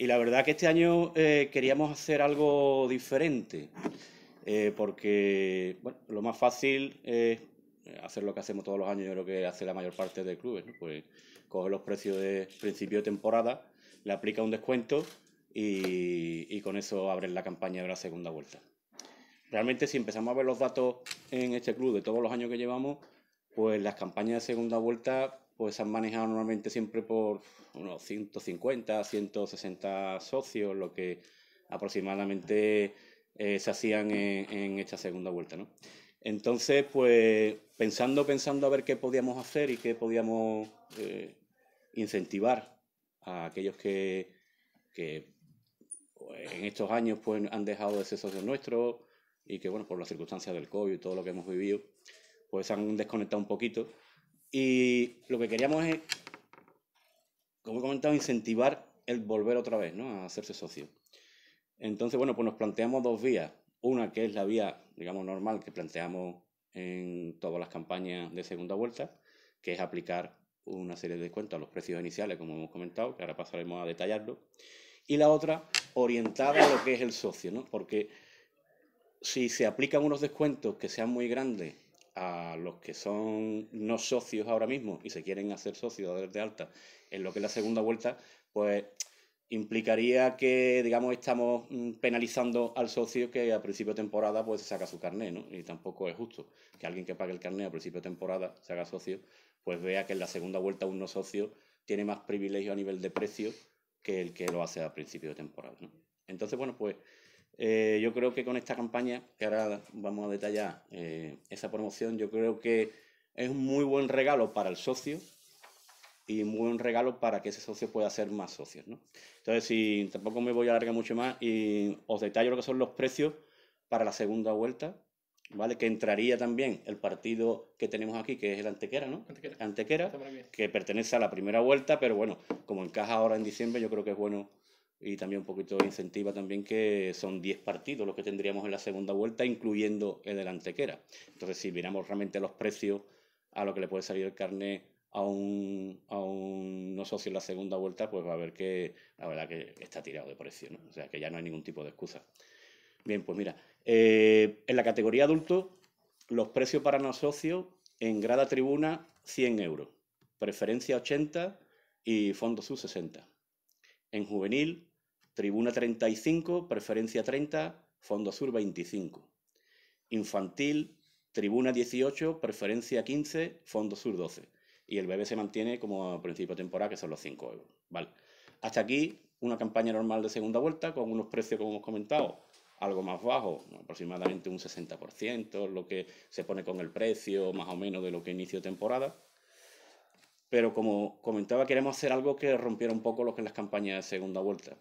Y la verdad que este año eh, queríamos hacer algo diferente, eh, porque lo más fácil es hacer lo que hacemos todos los años, y lo que hace la mayor parte de clubes, pues coge los precios de principio de temporada, le aplica un descuento y, y con eso abren la campaña de la segunda vuelta. Realmente si empezamos a ver los datos en este club de todos los años que llevamos, pues las campañas de segunda vuelta pues han manejado normalmente siempre por unos 150, 160 socios, lo que aproximadamente eh, se hacían en, esta segunda vuelta. Entonces, pues pensando, pensando a ver qué podíamos hacer y qué podíamos eh, incentivar a aquellos que, pues, en estos años pues, han dejado de ser socios nuestros y que, bueno, por las circunstancias del COVID y todo lo que hemos vivido, pues han desconectado un poquito y lo que queríamos es, como he comentado, incentivar el volver otra vez ¿no? a hacerse socio. Entonces, bueno, pues nos planteamos dos vías. Una que es la vía, digamos, normal que planteamos en todas las campañas de segunda vuelta, que es aplicar una serie de descuentos a los precios iniciales, como hemos comentado, que ahora pasaremos a detallarlo. Y la otra, orientada a lo que es el socio, ¿no? Porque si se aplican unos descuentos que sean muy grandes a los que son no socios ahora mismo y se quieren hacer socios de alta en lo que es la segunda vuelta, pues implicaría que, digamos, estamos mm, penalizando al socio que a principio de temporada pues saca su carné ¿no? Y tampoco es justo que alguien que pague el carné a principio de temporada, se haga socio, pues vea que en la segunda vuelta un no socio tiene más privilegio a nivel de precio que el que lo hace a principio de temporada, Entonces, bueno, pues eh, yo creo que con esta campaña, que ahora vamos a detallar eh, esa promoción, yo creo que es un muy buen regalo para el socio y muy buen regalo para que ese socio pueda ser más socios. Entonces, si tampoco me voy a alargar mucho más y os detallo lo que son los precios para la segunda vuelta, ¿vale? Que entraría también el partido que tenemos aquí, que es el Antequera, ¿no? Antequera. Antequera que pertenece a la primera vuelta, pero bueno, como encaja ahora en diciembre, yo creo que es bueno y también un poquito incentiva también que son 10 partidos los que tendríamos en la segunda vuelta, incluyendo el de Antequera. Entonces, si miramos realmente los precios a lo que le puede salir el carnet a un, a un no socio en la segunda vuelta, pues va a ver que la verdad que está tirado de precio, ¿no? O sea, que ya no hay ningún tipo de excusa. Bien, pues mira, eh, en la categoría adulto, los precios para no socio en grada tribuna 100 euros, preferencia 80 y fondo sub 60. En juvenil Tribuna 35, Preferencia 30, Fondo Sur 25. Infantil, Tribuna 18, Preferencia 15, Fondo Sur 12. Y el bebé se mantiene como a principio de temporada, que son los 5 euros. Vale. Hasta aquí una campaña normal de segunda vuelta, con unos precios, como hemos comentado, algo más bajo, aproximadamente un 60%, lo que se pone con el precio, más o menos de lo que inicio temporada. Pero como comentaba, queremos hacer algo que rompiera un poco lo que es las campañas de segunda vuelta.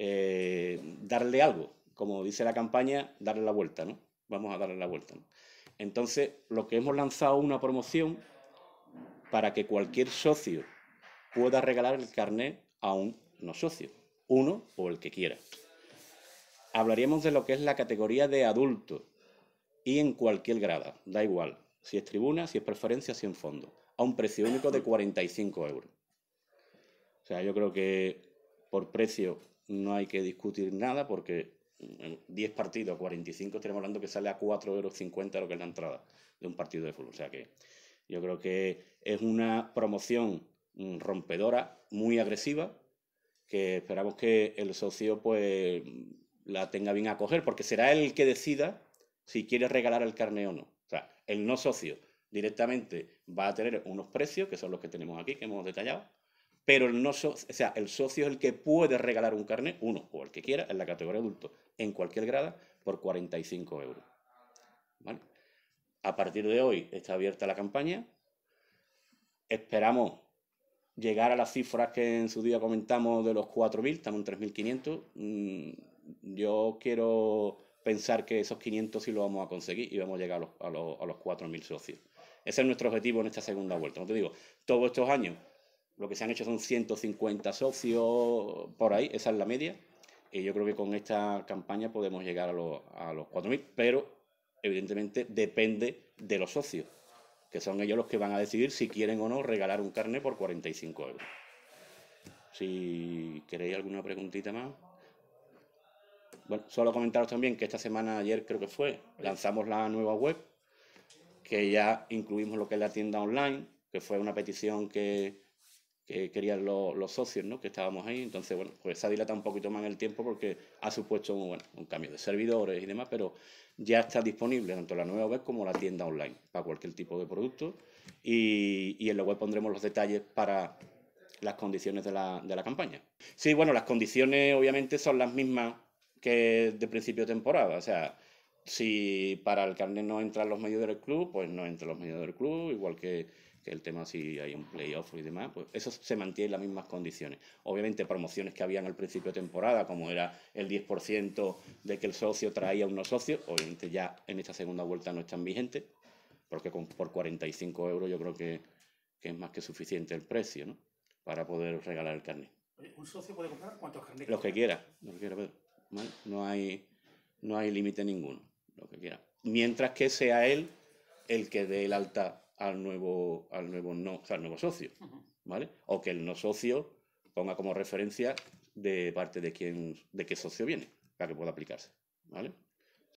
Eh, darle algo, como dice la campaña, darle la vuelta, ¿no? Vamos a darle la vuelta. Entonces, lo que hemos lanzado una promoción para que cualquier socio pueda regalar el carnet a un no socio, uno o el que quiera. Hablaríamos de lo que es la categoría de adulto y en cualquier grada, da igual, si es tribuna, si es preferencia, si es fondo, a un precio único de 45 euros. O sea, yo creo que por precio no hay que discutir nada porque en 10 partidos, 45, estaremos hablando que sale a 4,50 euros lo que es la entrada de un partido de fútbol. O sea que yo creo que es una promoción mm, rompedora, muy agresiva, que esperamos que el socio pues la tenga bien a coger, porque será el que decida si quiere regalar el carne o no. O sea, el no socio directamente va a tener unos precios, que son los que tenemos aquí, que hemos detallado, pero el, no o sea, el socio es el que puede regalar un carnet, uno o el que quiera, en la categoría adulto, en cualquier grada, por 45 euros. A partir de hoy está abierta la campaña. Esperamos llegar a las cifras que en su día comentamos de los 4.000, estamos en 3.500. Mm, yo quiero pensar que esos 500 sí lo vamos a conseguir y vamos a llegar a los, a los, 4.000 socios. Ese es nuestro objetivo en esta segunda vuelta. No te digo, todos estos años lo que se han hecho son 150 socios por ahí, esa es la media. Y yo creo que con esta campaña podemos llegar a los, a 4.000, pero evidentemente depende de los socios, que son ellos los que van a decidir si quieren o no regalar un carne por 45 euros. Si queréis alguna preguntita más. Bueno, solo comentaros también que esta semana, ayer creo que fue, lanzamos la nueva web, que ya incluimos lo que es la tienda online, que fue una petición que, que querían los, socios, ¿no? Que estábamos ahí. Entonces, bueno, pues se ha dilatado un poquito más en el tiempo porque ha supuesto un, cambio de servidores y demás, pero ya está disponible tanto la nueva web como la tienda online para cualquier tipo de producto. Y, en la web pondremos los detalles para las condiciones de la, de la campaña. Sí, bueno, las condiciones obviamente son las mismas que de principio de temporada. O sea, si para el carnet no entran los medios del club, pues no entran los medios del club, igual que que el tema si hay un playoff y demás, pues eso se mantiene en las mismas condiciones. Obviamente promociones que habían al principio de temporada, como era el 10% de que el socio traía a socios obviamente ya en esta segunda vuelta no están vigentes, porque por 45 euros yo creo que, es más que suficiente el precio, ¿no? Para poder regalar el carnet. ¿Un socio puede comprar cuántos carnetes? Los que quiera, los que quiera, No hay, no hay límite ninguno, lo que quiera. Mientras que sea él el que dé el alta al nuevo, al nuevo no, al nuevo socio, ¿vale? O que el no socio ponga como referencia de parte de quién, de qué socio viene, para que pueda aplicarse, ¿vale?